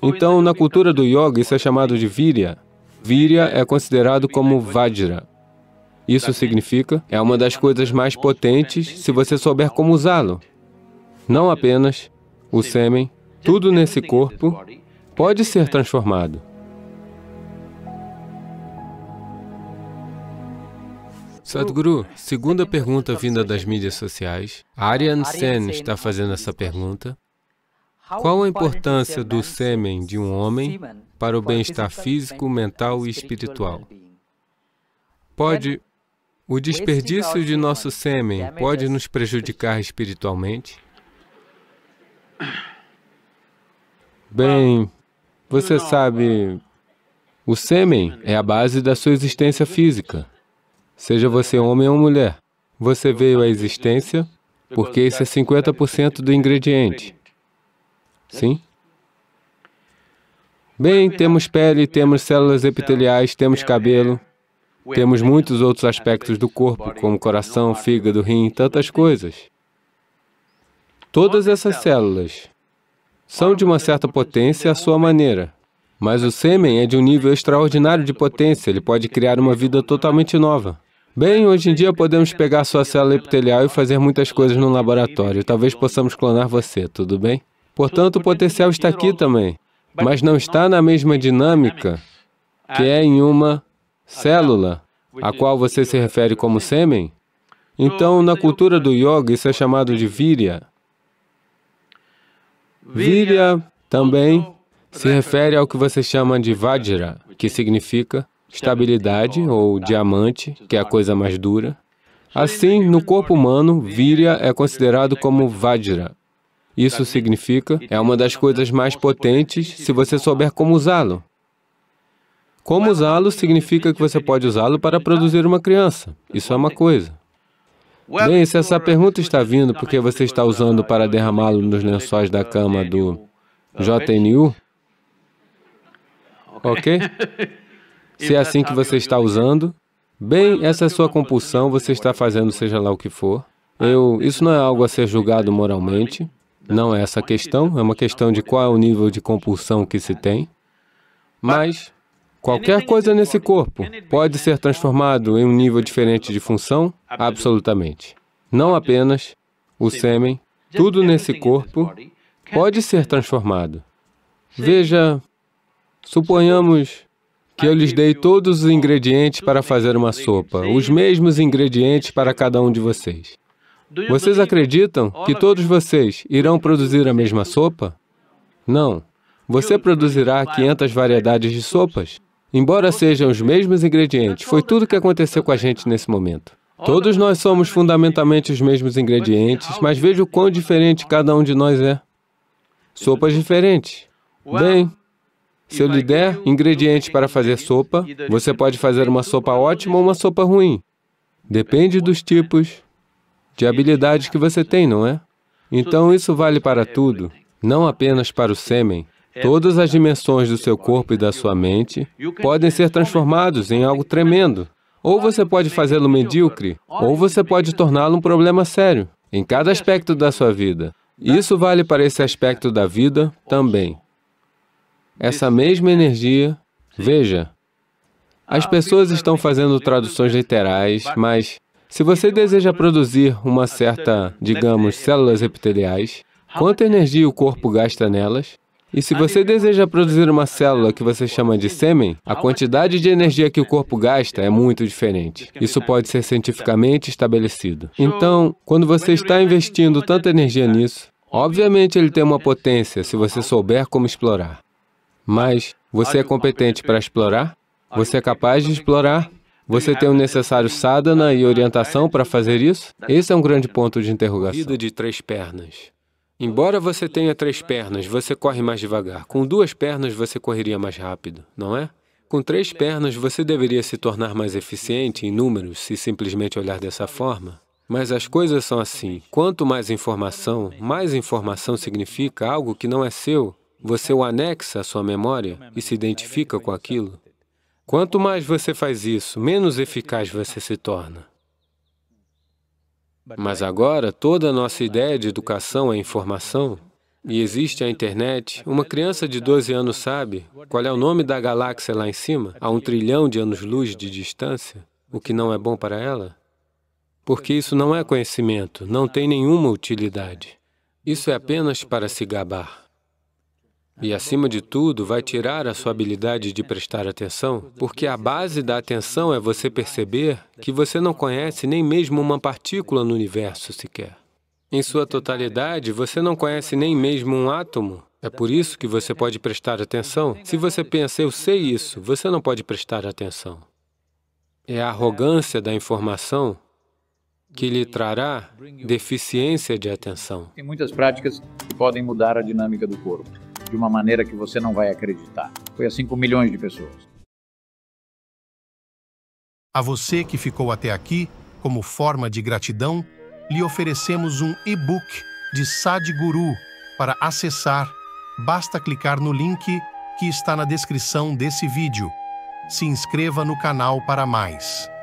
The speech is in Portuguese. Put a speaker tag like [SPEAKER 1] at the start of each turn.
[SPEAKER 1] Então, na cultura do yoga, isso é chamado de virya. Virya é considerado como vajra. Isso significa é uma das coisas mais potentes se você souber como usá-lo. Não apenas o sêmen, tudo nesse corpo pode ser transformado. Sadhguru, segunda pergunta vinda das mídias sociais. Aryan Sen está fazendo essa pergunta. Qual a importância do sêmen de um homem para o bem-estar físico, mental e espiritual? Pode o desperdício de nosso sêmen pode nos prejudicar espiritualmente? Bem, você sabe, uh, o sêmen é a base da sua existência física. Seja você homem ou mulher, você veio à existência porque esse é 50% do ingrediente. Sim? Bem, temos pele, temos células epiteliais, temos cabelo, temos muitos outros aspectos do corpo, como coração, fígado, rim, tantas coisas. Todas essas células são de uma certa potência à sua maneira. Mas o sêmen é de um nível extraordinário de potência, ele pode criar uma vida totalmente nova. Bem, hoje em dia podemos pegar sua célula epitelial e fazer muitas coisas no laboratório. Talvez possamos clonar você, tudo bem? Portanto, o potencial é está aqui também, mas não está na mesma dinâmica que é em ah, uma então, célula, a qual você se é refere como sêmen. Então, na cultura do yoga, isso é chamado de virya. Virya também se refere ao que você chama de vajra, que significa estabilidade ou tá? diamante, que é a coisa mais dura. Assim, no corpo humano, virya é considerado é como vajra, isso significa é uma das coisas mais potentes se você souber como usá-lo. Como usá-lo significa que você pode usá-lo para produzir uma criança. Isso é uma coisa. Bem, se essa pergunta está vindo porque você está usando uh, para derramá-lo nos lençóis da cama do uh, JNU, ok? Se é assim que você está usando, bem, essa é sua compulsão, você está fazendo seja lá o que for. Ah, Eu, isso não é algo a ser julgado moralmente. Não é essa a questão, é uma questão de qual é o nível de compulsão que se tem. Mas qualquer coisa nesse corpo pode ser transformado em um nível diferente de função? Absolutamente. Não apenas o sêmen, tudo nesse corpo pode ser transformado. Veja, suponhamos que eu lhes dei todos os ingredientes para fazer uma sopa, os mesmos ingredientes para cada um de vocês. Vocês acreditam que todos vocês irão produzir a mesma sopa? Não. Você produzirá 500 variedades de sopas. Embora sejam os mesmos ingredientes, foi tudo o que aconteceu com a gente nesse momento. Todos nós somos fundamentalmente os mesmos ingredientes, mas veja o quão diferente cada um de nós é. Sopas diferentes. Bem, se eu lhe der ingredientes para fazer sopa, você pode fazer uma sopa ótima ou uma sopa ruim. Depende dos tipos, de habilidade que você tem, não é? Então isso vale para tudo, não apenas para o sêmen. Todas as dimensões do seu corpo e da sua mente podem ser transformados em algo tremendo. Ou você pode fazê-lo medíocre, ou você pode torná-lo um problema sério, em cada aspecto da sua vida. Isso vale para esse aspecto da vida também. Essa mesma energia, veja, as pessoas estão fazendo traduções literais, mas se você deseja produzir uma certa, digamos, células epiteliais, quanta energia o corpo gasta nelas? E se você deseja produzir uma célula que você chama de sêmen, a quantidade de energia que o corpo gasta é muito diferente. Isso pode ser cientificamente estabelecido. Então, quando você está investindo tanta energia nisso, obviamente ele tem uma potência se você souber como explorar. Mas você é competente para explorar? Você é capaz de explorar? Você tem o necessário sadhana e orientação para fazer isso? Esse é um grande ponto de interrogação. Vida de três pernas. Embora você tenha três pernas, você corre mais devagar. Com duas pernas, você correria mais rápido, não é? Com três pernas, você deveria se tornar mais eficiente em números, se simplesmente olhar dessa forma. Mas as coisas são assim. Quanto mais informação, mais informação significa algo que não é seu. Você o anexa à sua memória e se identifica com aquilo. Quanto mais você faz isso, menos eficaz você se torna. Mas agora, toda a nossa ideia de educação é informação. E existe a internet. Uma criança de 12 anos sabe qual é o nome da galáxia lá em cima, a um trilhão de anos-luz de distância, o que não é bom para ela. Porque isso não é conhecimento, não tem nenhuma utilidade. Isso é apenas para se gabar. E, acima de tudo, vai tirar a sua habilidade de prestar atenção, porque a base da atenção é você perceber que você não conhece nem mesmo uma partícula no universo sequer. Em sua totalidade, você não conhece nem mesmo um átomo. É por isso que você pode prestar atenção. Se você pensa, eu sei isso, você não pode prestar atenção. É a arrogância da informação que lhe trará deficiência de atenção. Tem muitas práticas que podem mudar a dinâmica do corpo de uma maneira que você não vai acreditar. Foi assim com milhões de pessoas. A você que ficou até aqui, como forma de gratidão, lhe oferecemos um e-book de Sadhguru para acessar. Basta clicar no link que está na descrição desse vídeo. Se inscreva no canal para mais.